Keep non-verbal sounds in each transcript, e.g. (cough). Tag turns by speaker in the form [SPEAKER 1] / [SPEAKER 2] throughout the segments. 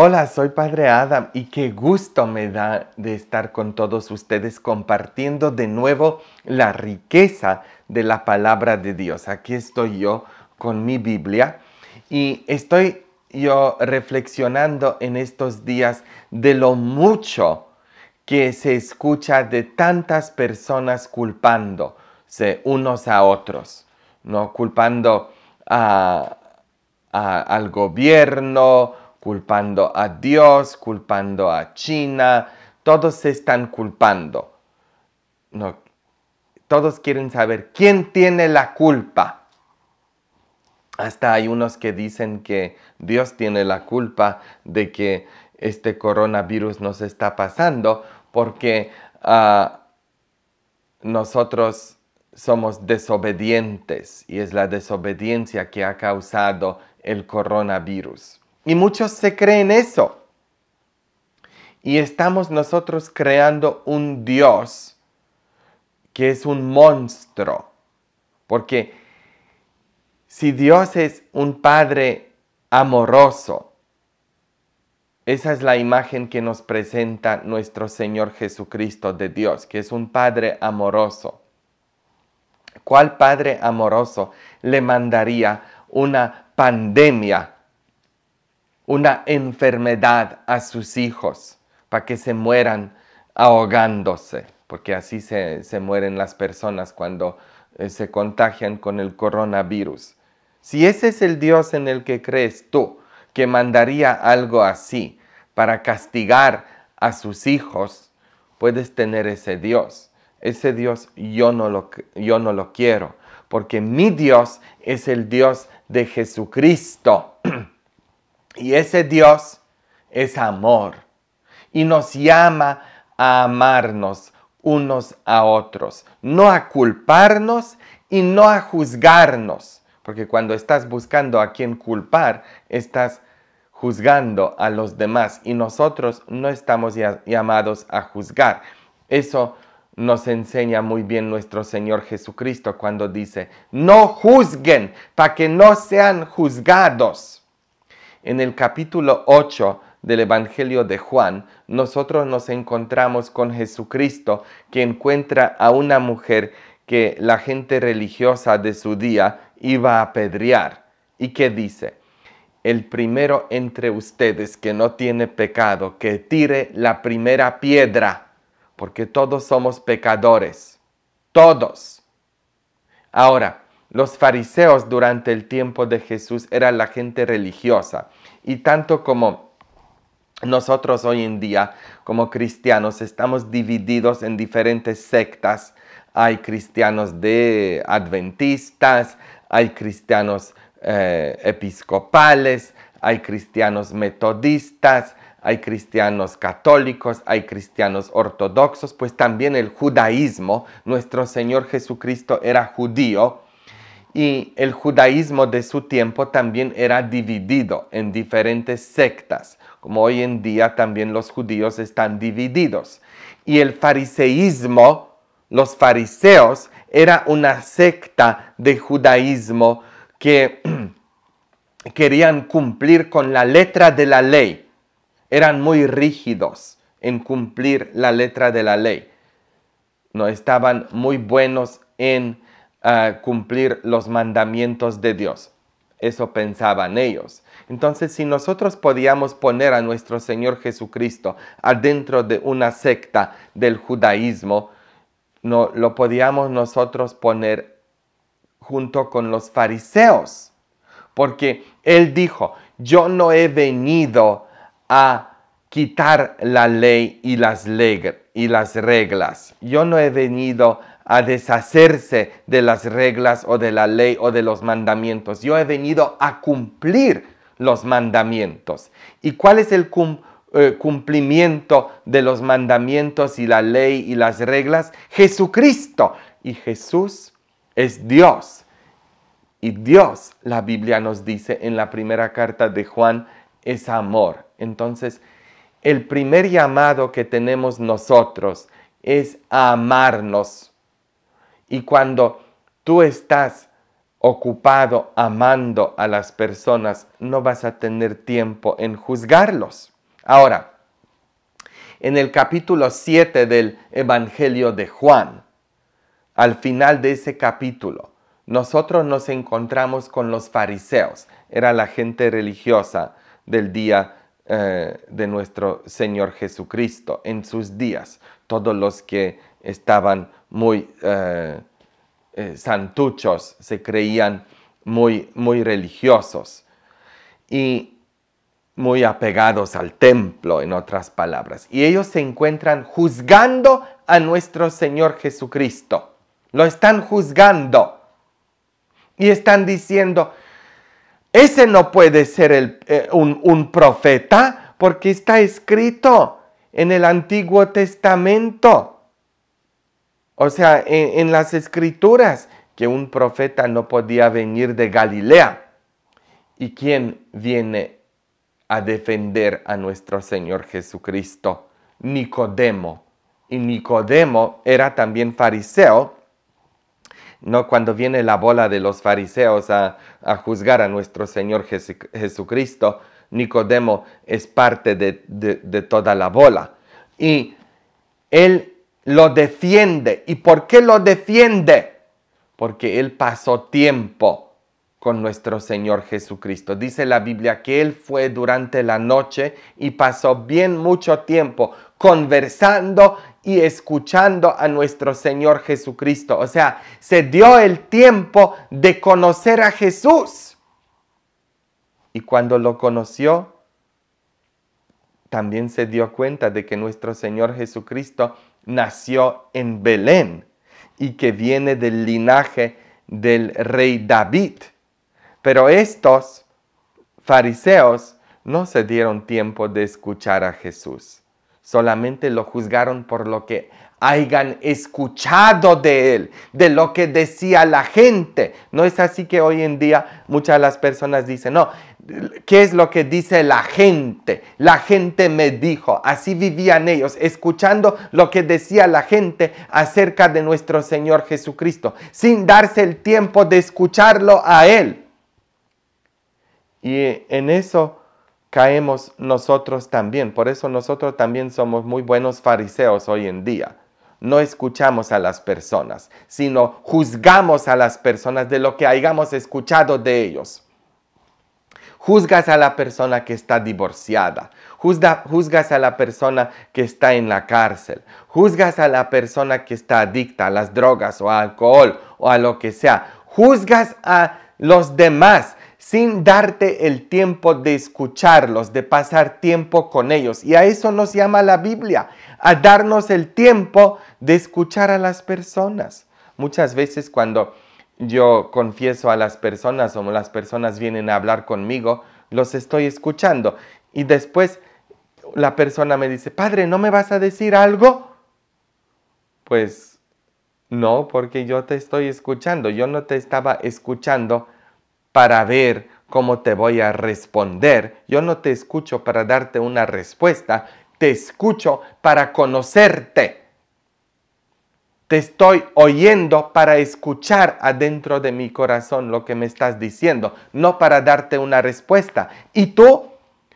[SPEAKER 1] Hola, soy Padre Adam y qué gusto me da de estar con todos ustedes compartiendo de nuevo la riqueza de la palabra de Dios. Aquí estoy yo con mi Biblia y estoy yo reflexionando en estos días de lo mucho que se escucha de tantas personas culpándose unos a otros, ¿no? Culpando al gobierno culpando a Dios, culpando a China, todos se están culpando. todos quieren saber quién tiene la culpa. Hasta hay unos que dicen que Dios tiene la culpa de que este coronavirus nos está pasando porque ah, nosotros somos desobedientes y es la desobediencia que ha causado el coronavirus. Y muchos se creen eso. Y estamos nosotros creando un Dios que es un monstruo. Porque si Dios es un Padre amoroso, esa es la imagen que nos presenta nuestro Señor Jesucristo de Dios, que es un Padre amoroso. ¿Cuál Padre amoroso le mandaría una pandemia una enfermedad a sus hijos para que se mueran ahogándose, porque así se, mueren las personas cuando eh, se contagian con el coronavirus. Si ese es el Dios en el que crees tú, que mandaría algo así para castigar a sus hijos, puedes tener ese Dios. Ese Dios yo no lo, yo no lo quiero, porque mi Dios es el Dios de Jesucristo y ese Dios es amor y nos llama a amarnos unos a otros, no a culparnos y no a juzgarnos, porque cuando estás buscando a quien culpar, estás juzgando a los demás y nosotros no estamos llamados a juzgar. Eso nos enseña muy bien nuestro Señor Jesucristo cuando dice, no juzguen para que no sean juzgados. En el capítulo 8 del Evangelio de Juan, nosotros nos encontramos con Jesucristo que encuentra a una mujer que la gente religiosa de su día iba a apedrear y que dice, el primero entre ustedes que no tiene pecado, que tire la primera piedra, porque todos somos pecadores, todos. Ahora, los fariseos durante el tiempo de Jesús eran la gente religiosa y tanto como nosotros hoy en día como cristianos estamos divididos en diferentes sectas. Hay cristianos de adventistas, hay cristianos eh, episcopales, hay cristianos metodistas, hay cristianos católicos, hay cristianos ortodoxos, pues también el judaísmo, nuestro Señor Jesucristo era judío y el judaísmo de su tiempo también era dividido en diferentes sectas, como hoy en día también los judíos están divididos. Y el fariseísmo, los fariseos, era una secta de judaísmo que (clears throat) querían cumplir con la letra de la ley. Eran muy rígidos en cumplir la letra de la ley. No estaban muy buenos en cumplir los mandamientos de Dios. Eso pensaban ellos. Entonces, si nosotros podíamos poner a nuestro Señor Jesucristo adentro de una secta del judaísmo, no, lo podíamos nosotros poner junto con los fariseos. Porque Él dijo, yo no he venido a quitar la ley y las, y las reglas. Yo no he venido a deshacerse de las reglas o de la ley o de los mandamientos. Yo he venido a cumplir los mandamientos. ¿Y cuál es el eh, cumplimiento de los mandamientos y la ley y las reglas? Jesucristo. Y Jesús es Dios. Y Dios, la Biblia nos dice en la primera carta de Juan, es amor. Entonces, el primer llamado que tenemos nosotros es amarnos y cuando tú estás ocupado amando a las personas, no vas a tener tiempo en juzgarlos. Ahora, en el capítulo 7 del Evangelio de Juan, al final de ese capítulo, nosotros nos encontramos con los fariseos, era la gente religiosa del día eh, de nuestro Señor Jesucristo, en sus días, todos los que estaban muy eh, eh, santuchos, se creían muy, muy religiosos y muy apegados al templo, en otras palabras. Y ellos se encuentran juzgando a nuestro Señor Jesucristo. Lo están juzgando. Y están diciendo, ese no puede ser eh, un, un profeta porque está escrito en el Antiguo Testamento. O sea, en, las escrituras que un profeta no podía venir de Galilea. ¿Y quién viene a defender a nuestro Señor Jesucristo? Nicodemo. Y Nicodemo era también fariseo. No, cuando viene la bola de los fariseos a, juzgar a nuestro Señor Jesucristo, Nicodemo es parte de, de toda la bola. Y él lo defiende. ¿Y por qué lo defiende? Porque Él pasó tiempo con nuestro Señor Jesucristo. Dice la Biblia que Él fue durante la noche y pasó bien mucho tiempo conversando y escuchando a nuestro Señor Jesucristo. O sea, se dio el tiempo de conocer a Jesús. Y cuando lo conoció, también se dio cuenta de que nuestro Señor Jesucristo nació en Belén y que viene del linaje del rey David. Pero estos fariseos no se dieron tiempo de escuchar a Jesús, solamente lo juzgaron por lo que hayan escuchado de él, de lo que decía la gente. No es así que hoy en día muchas de las personas dicen, no, ¿qué es lo que dice la gente? La gente me dijo, así vivían ellos, escuchando lo que decía la gente acerca de nuestro Señor Jesucristo, sin darse el tiempo de escucharlo a él. Y en eso caemos nosotros también. Por eso nosotros también somos muy buenos fariseos hoy en día no escuchamos a las personas, sino juzgamos a las personas de lo que hayamos escuchado de ellos. Juzgas a la persona que está divorciada, juzgas a la persona que está en la cárcel, juzgas a la persona que está adicta a las drogas o al alcohol o a lo que sea, juzgas a los demás sin darte el tiempo de escucharlos, de pasar tiempo con ellos. Y a eso nos llama la Biblia, a darnos el tiempo de escuchar a las personas. Muchas veces cuando yo confieso a las personas o las personas vienen a hablar conmigo, los estoy escuchando. Y después la persona me dice, Padre, ¿no me vas a decir algo? Pues no, porque yo te estoy escuchando, yo no te estaba escuchando para ver cómo te voy a responder. Yo no te escucho para darte una respuesta, te escucho para conocerte. Te estoy oyendo para escuchar adentro de mi corazón lo que me estás diciendo, no para darte una respuesta. Y tú,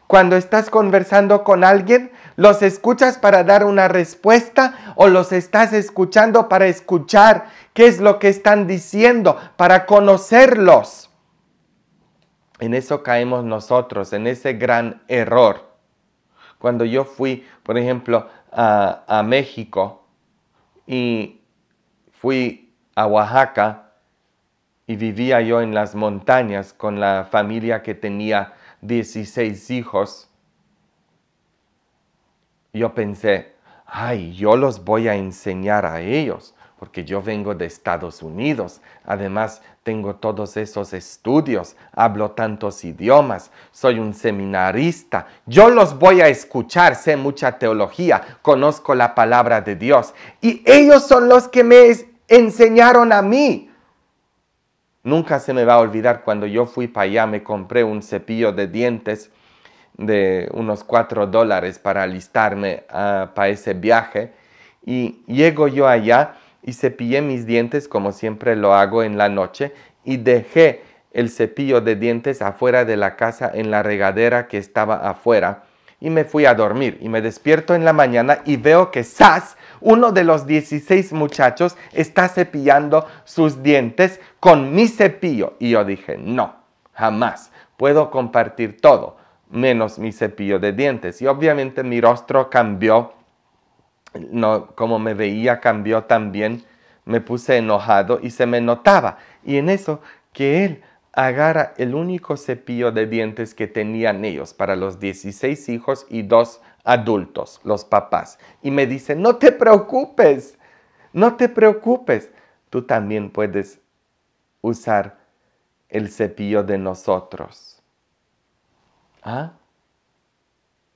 [SPEAKER 1] cuando estás conversando con alguien, ¿los escuchas para dar una respuesta o los estás escuchando para escuchar qué es lo que están diciendo, para conocerlos? En eso caemos nosotros, en ese gran error. Cuando yo fui, por ejemplo, a, México y fui a Oaxaca y vivía yo en las montañas con la familia que tenía 16 hijos, yo pensé, ay, yo los voy a enseñar a ellos porque yo vengo de Estados Unidos. Además, tengo todos esos estudios, hablo tantos idiomas, soy un seminarista. Yo los voy a escuchar, sé mucha teología, conozco la palabra de Dios. Y ellos son los que me enseñaron a mí. Nunca se me va a olvidar cuando yo fui para allá, me compré un cepillo de dientes de unos cuatro dólares para alistarme ah, para ese viaje. Y llego yo allá y cepillé mis dientes como siempre lo hago en la noche y dejé el cepillo de dientes afuera de la casa en la regadera que estaba afuera y me fui a dormir y me despierto en la mañana y veo que Sas, uno de los 16 muchachos, está cepillando sus dientes con mi cepillo. Y yo dije, no, jamás, puedo compartir todo, menos mi cepillo de dientes. Y obviamente mi rostro cambió no, como me veía cambió también, me puse enojado y se me notaba. Y en eso que él agarra el único cepillo de dientes que tenían ellos para los 16 hijos y dos adultos, los papás. Y me dice, no te preocupes, no te preocupes, tú también puedes usar el cepillo de nosotros. ¿Ah?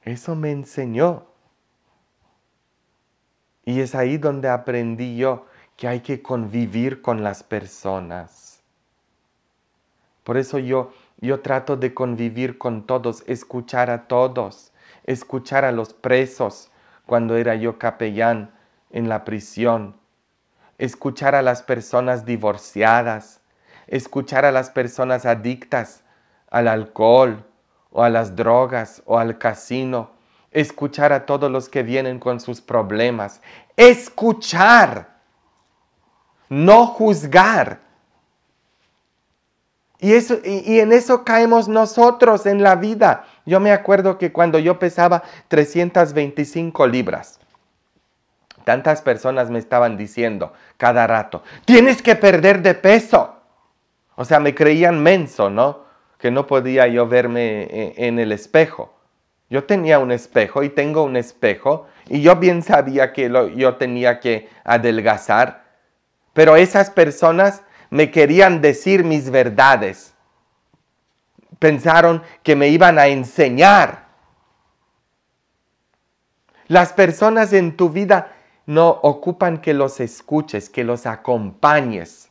[SPEAKER 1] Eso me enseñó y es ahí donde aprendí yo que hay que convivir con las personas. Por eso yo, trato de convivir con todos, escuchar a todos, escuchar a los presos cuando era yo capellán en la prisión, escuchar a las personas divorciadas, escuchar a las personas adictas al alcohol o a las drogas o al casino escuchar a todos los que vienen con sus problemas, escuchar, no juzgar. Y, en eso caemos nosotros en la vida. Yo me acuerdo que cuando yo pesaba 325 libras, tantas personas me estaban diciendo cada rato, tienes que perder de peso. O sea, me creían menso, ¿no? Que no podía yo verme eh, en el espejo. Yo tenía un espejo y tengo un espejo y yo bien sabía que yo tenía que adelgazar, pero esas personas me querían decir mis verdades. Pensaron que me iban a enseñar. Las personas en tu vida no ocupan que los escuches, que los acompañes.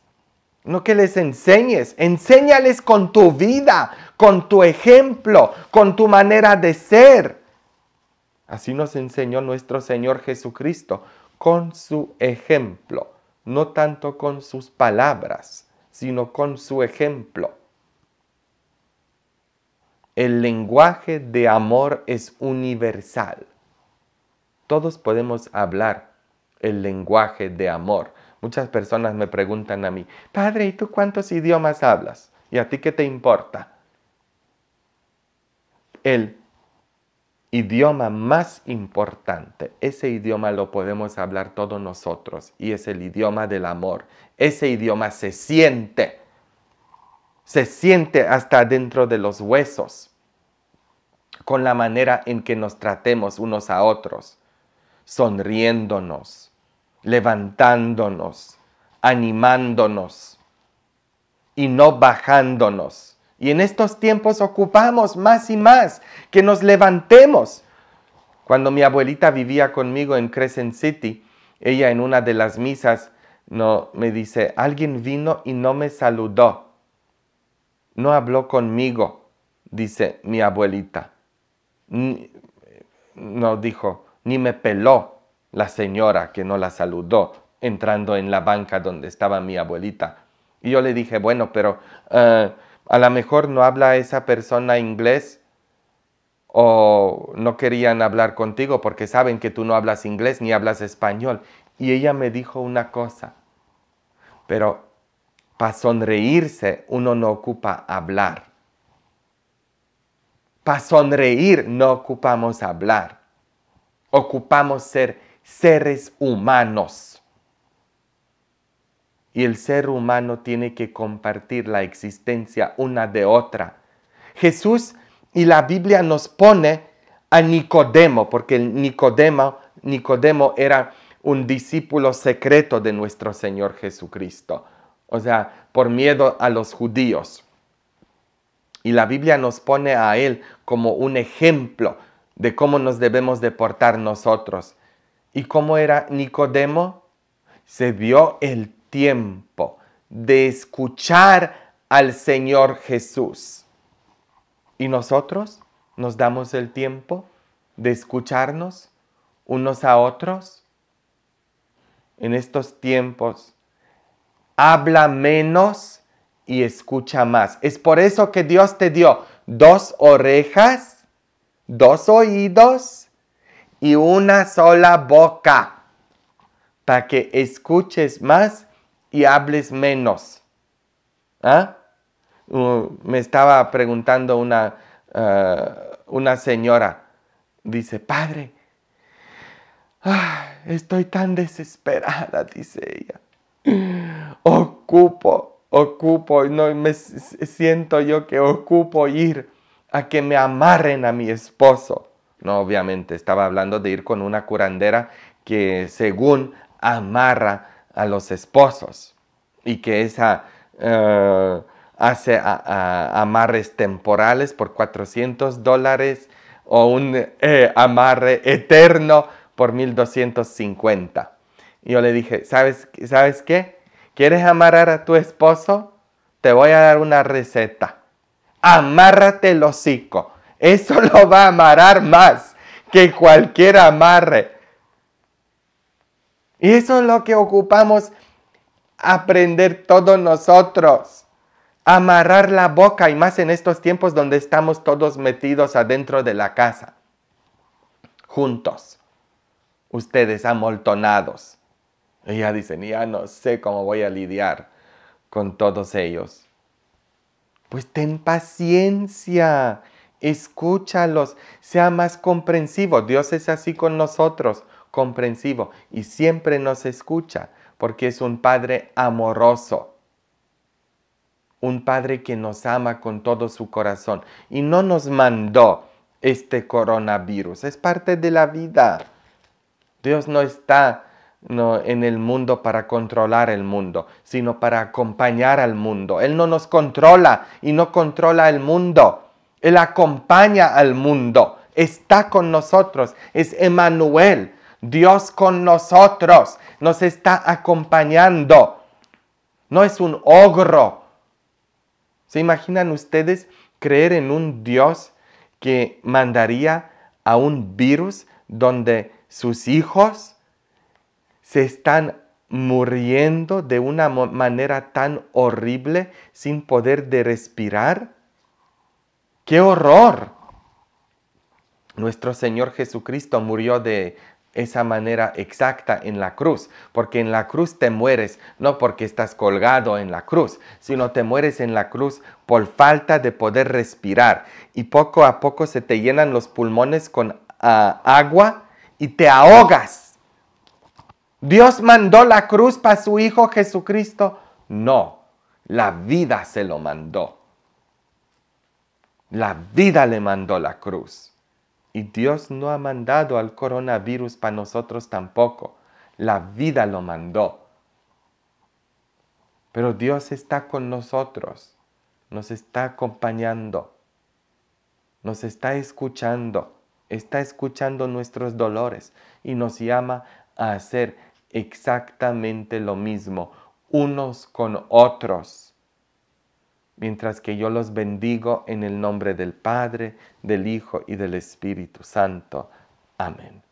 [SPEAKER 1] No que les enseñes, enséñales con tu vida, con tu ejemplo, con tu manera de ser. Así nos enseñó nuestro Señor Jesucristo, con su ejemplo, no tanto con sus palabras, sino con su ejemplo. El lenguaje de amor es universal. Todos podemos hablar el lenguaje de amor. Muchas personas me preguntan a mí, Padre, ¿y tú cuántos idiomas hablas? ¿Y a ti qué te importa? el idioma más importante, ese idioma lo podemos hablar todos nosotros y es el idioma del amor. Ese idioma se siente, se siente hasta dentro de los huesos con la manera en que nos tratemos unos a otros, sonriéndonos, levantándonos, animándonos y no bajándonos y en estos tiempos ocupamos más y más que nos levantemos. Cuando mi abuelita vivía conmigo en Crescent City, ella en una de las misas no me dice, "Alguien vino y no me saludó. No habló conmigo", dice mi abuelita. no dijo, "Ni me peló la señora que no la saludó entrando en la banca donde estaba mi abuelita." Y yo le dije, "Bueno, pero eh, a lo mejor no habla esa persona inglés o no querían hablar contigo porque saben que tú no hablas inglés ni hablas español. Y ella me dijo una cosa, pero para sonreírse uno no ocupa hablar. Para sonreír no ocupamos hablar, ocupamos ser seres humanos y el ser humano tiene que compartir la existencia una de otra. Jesús y la Biblia nos pone a Nicodemo, porque Nicodemo, Nicodemo era un discípulo secreto de nuestro Señor Jesucristo, o sea, por miedo a los judíos. Y la Biblia nos pone a él como un ejemplo de cómo nos debemos deportar nosotros. ¿Y cómo era Nicodemo? Se vio el tiempo de escuchar al Señor Jesús. ¿Y nosotros nos damos el tiempo de escucharnos unos a otros? En estos tiempos, habla menos y escucha más. Es por eso que Dios te dio dos orejas, dos oídos y una sola boca, para que escuches más y hables menos. ¿Ah? Uh, me estaba preguntando una, uh, una señora, dice, padre, estoy tan desesperada, dice ella. Ocupo, ocupo, no, me siento yo que ocupo ir a que me amarren a mi esposo. No, obviamente, estaba hablando de ir con una curandera que según amarra a los esposos y que esa eh, hace amarres temporales por 400 dólares o un eh, amarre eterno por 1250. Y yo le dije, ¿sabes, ¿sabes qué? ¿Quieres amarrar a tu esposo? Te voy a dar una receta. Amárrate el hocico. Eso (laughs) lo va a amarrar más que cualquier amarre. Y eso es lo que ocupamos aprender todos nosotros. Amarrar la boca y más en estos tiempos donde estamos todos metidos adentro de la casa. Juntos. Ustedes amoltonados. Ella dice, dicen, ya no sé cómo voy a lidiar con todos ellos. Pues ten paciencia, escúchalos, sea más comprensivo. Dios es así con nosotros comprensivo y siempre nos escucha porque es un Padre amoroso. Un Padre que nos ama con todo su corazón y no nos mandó este coronavirus. Es parte de la vida. Dios no está en el mundo para controlar el mundo, sino para acompañar al mundo. Él no nos controla y no controla el mundo. Él acompaña al mundo. Está con nosotros. Es Emmanuel. Dios con nosotros nos está acompañando. No es un ogro. ¿Se imaginan ustedes creer en un Dios que mandaría a un virus donde sus hijos se están muriendo de una manera tan horrible sin poder de respirar? ¡Qué horror! Nuestro Señor Jesucristo murió de esa manera exacta en la cruz, porque en la cruz te mueres, no porque estás colgado en la cruz, sino te mueres en la cruz por falta de poder respirar y poco a poco se te llenan los pulmones con ah, agua y te ahogas. ¿Dios mandó la cruz para su Hijo Jesucristo? No, la vida se lo mandó. La vida le mandó la cruz. Y Dios no ha mandado al coronavirus para nosotros tampoco. La vida lo mandó. Pero Dios está con nosotros, nos está acompañando, nos está escuchando, está escuchando nuestros dolores y nos llama a hacer exactamente lo mismo unos con otros mientras que yo los bendigo en el nombre del Padre, del Hijo y del Espíritu Santo. Amén.